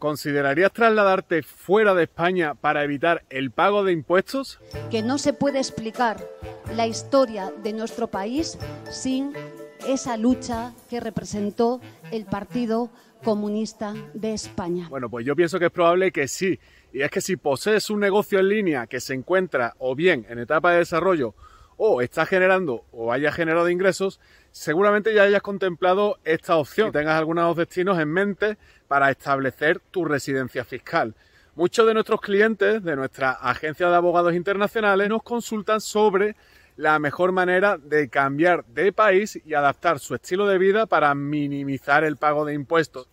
¿Considerarías trasladarte fuera de España para evitar el pago de impuestos? Que no se puede explicar la historia de nuestro país sin esa lucha que representó el Partido Comunista de España. Bueno, pues yo pienso que es probable que sí. Y es que si posees un negocio en línea que se encuentra o bien en etapa de desarrollo o estás generando o hayas generado ingresos, seguramente ya hayas contemplado esta opción tengas algunos destinos en mente para establecer tu residencia fiscal. Muchos de nuestros clientes de nuestra agencia de abogados internacionales nos consultan sobre la mejor manera de cambiar de país y adaptar su estilo de vida para minimizar el pago de impuestos.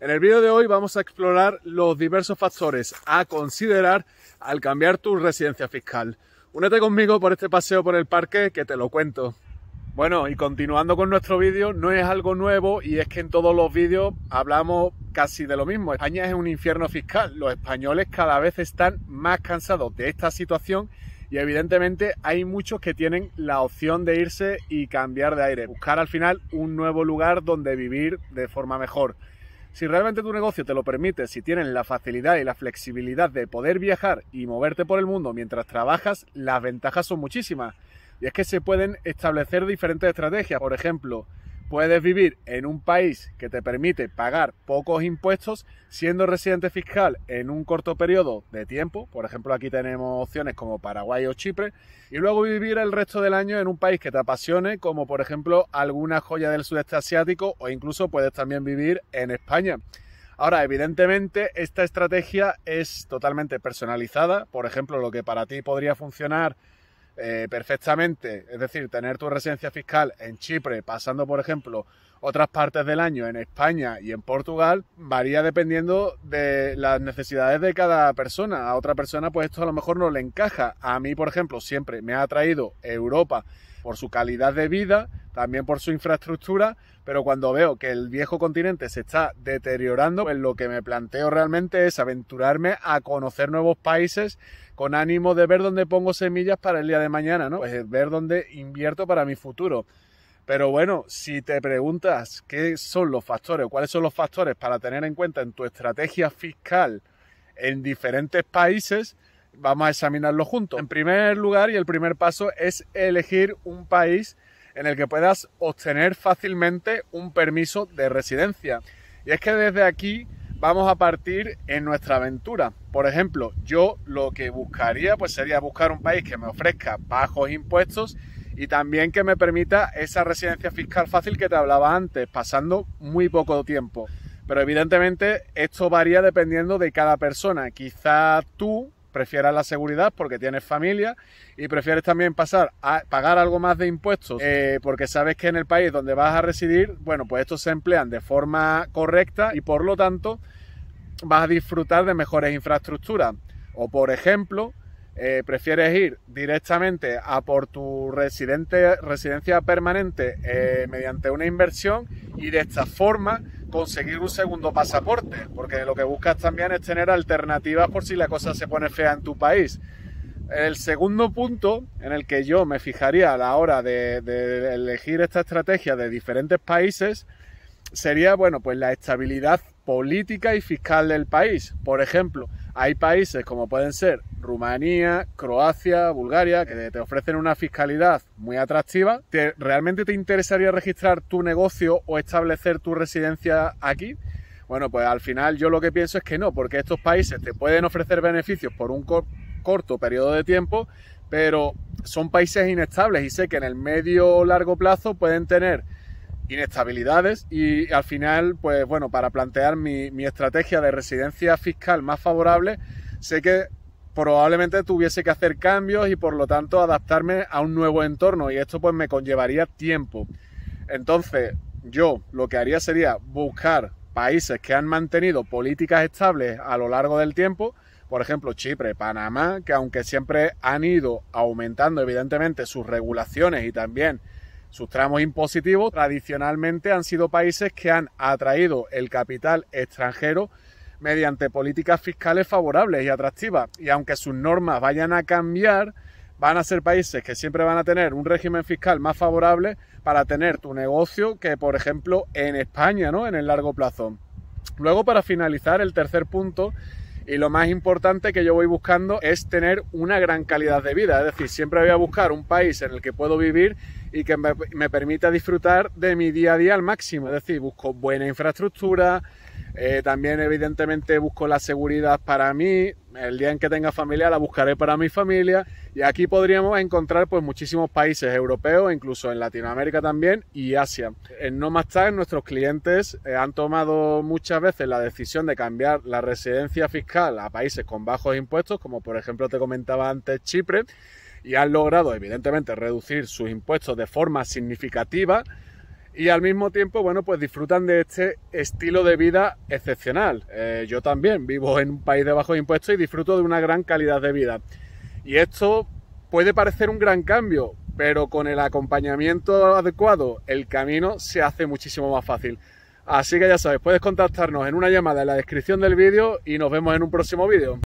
En el vídeo de hoy vamos a explorar los diversos factores a considerar al cambiar tu residencia fiscal. Únete conmigo por este paseo por el parque que te lo cuento. Bueno, y continuando con nuestro vídeo, no es algo nuevo y es que en todos los vídeos hablamos casi de lo mismo. España es un infierno fiscal. Los españoles cada vez están más cansados de esta situación y evidentemente hay muchos que tienen la opción de irse y cambiar de aire, buscar al final un nuevo lugar donde vivir de forma mejor. Si realmente tu negocio te lo permite, si tienes la facilidad y la flexibilidad de poder viajar y moverte por el mundo mientras trabajas, las ventajas son muchísimas. Y es que se pueden establecer diferentes estrategias. Por ejemplo, Puedes vivir en un país que te permite pagar pocos impuestos siendo residente fiscal en un corto periodo de tiempo, por ejemplo aquí tenemos opciones como Paraguay o Chipre, y luego vivir el resto del año en un país que te apasione, como por ejemplo alguna joya del sudeste asiático o incluso puedes también vivir en España. Ahora, evidentemente, esta estrategia es totalmente personalizada. Por ejemplo, lo que para ti podría funcionar eh, perfectamente, es decir, tener tu residencia fiscal en Chipre, pasando por ejemplo otras partes del año en España y en Portugal, varía dependiendo de las necesidades de cada persona. A otra persona pues esto a lo mejor no le encaja. A mí, por ejemplo, siempre me ha atraído Europa por su calidad de vida, también por su infraestructura, pero cuando veo que el viejo continente se está deteriorando, pues lo que me planteo realmente es aventurarme a conocer nuevos países con ánimo de ver dónde pongo semillas para el día de mañana, ¿no? Pues ver dónde invierto para mi futuro. Pero bueno, si te preguntas qué son los factores, cuáles son los factores para tener en cuenta en tu estrategia fiscal en diferentes países, vamos a examinarlo juntos. En primer lugar, y el primer paso es elegir un país en el que puedas obtener fácilmente un permiso de residencia. Y es que desde aquí vamos a partir en nuestra aventura. Por ejemplo, yo lo que buscaría pues sería buscar un país que me ofrezca bajos impuestos y también que me permita esa residencia fiscal fácil que te hablaba antes, pasando muy poco tiempo. Pero evidentemente esto varía dependiendo de cada persona. Quizá tú prefieras la seguridad porque tienes familia y prefieres también pasar a pagar algo más de impuestos eh, porque sabes que en el país donde vas a residir, bueno, pues estos se emplean de forma correcta y por lo tanto vas a disfrutar de mejores infraestructuras. O por ejemplo, eh, prefieres ir directamente a por tu residente, residencia permanente eh, mediante una inversión y de esta forma conseguir un segundo pasaporte, porque lo que buscas también es tener alternativas por si la cosa se pone fea en tu país. El segundo punto en el que yo me fijaría a la hora de, de elegir esta estrategia de diferentes países sería, bueno, pues la estabilidad política y fiscal del país. Por ejemplo, hay países como pueden ser Rumanía, Croacia, Bulgaria, que te ofrecen una fiscalidad muy atractiva. ¿Realmente te interesaría registrar tu negocio o establecer tu residencia aquí? Bueno, pues al final yo lo que pienso es que no, porque estos países te pueden ofrecer beneficios por un corto periodo de tiempo, pero son países inestables y sé que en el medio o largo plazo pueden tener inestabilidades y al final, pues bueno, para plantear mi, mi estrategia de residencia fiscal más favorable, sé que probablemente tuviese que hacer cambios y por lo tanto adaptarme a un nuevo entorno y esto pues me conllevaría tiempo. Entonces, yo lo que haría sería buscar países que han mantenido políticas estables a lo largo del tiempo, por ejemplo Chipre, Panamá, que aunque siempre han ido aumentando evidentemente sus regulaciones y también sus tramos impositivos tradicionalmente han sido países que han atraído el capital extranjero mediante políticas fiscales favorables y atractivas. Y aunque sus normas vayan a cambiar, van a ser países que siempre van a tener un régimen fiscal más favorable para tener tu negocio que, por ejemplo, en España, ¿no? En el largo plazo. Luego, para finalizar, el tercer punto y lo más importante que yo voy buscando es tener una gran calidad de vida. Es decir, siempre voy a buscar un país en el que puedo vivir y que me, me permita disfrutar de mi día a día al máximo. Es decir, busco buena infraestructura, eh, también evidentemente busco la seguridad para mí. El día en que tenga familia la buscaré para mi familia. Y aquí podríamos encontrar pues muchísimos países europeos, incluso en Latinoamérica también y Asia. En No Más tarde nuestros clientes eh, han tomado muchas veces la decisión de cambiar la residencia fiscal a países con bajos impuestos, como por ejemplo te comentaba antes Chipre, y han logrado evidentemente reducir sus impuestos de forma significativa y al mismo tiempo, bueno, pues disfrutan de este estilo de vida excepcional. Eh, yo también vivo en un país de bajos impuestos y disfruto de una gran calidad de vida. Y esto puede parecer un gran cambio, pero con el acompañamiento adecuado, el camino se hace muchísimo más fácil. Así que ya sabes, puedes contactarnos en una llamada en la descripción del vídeo y nos vemos en un próximo vídeo.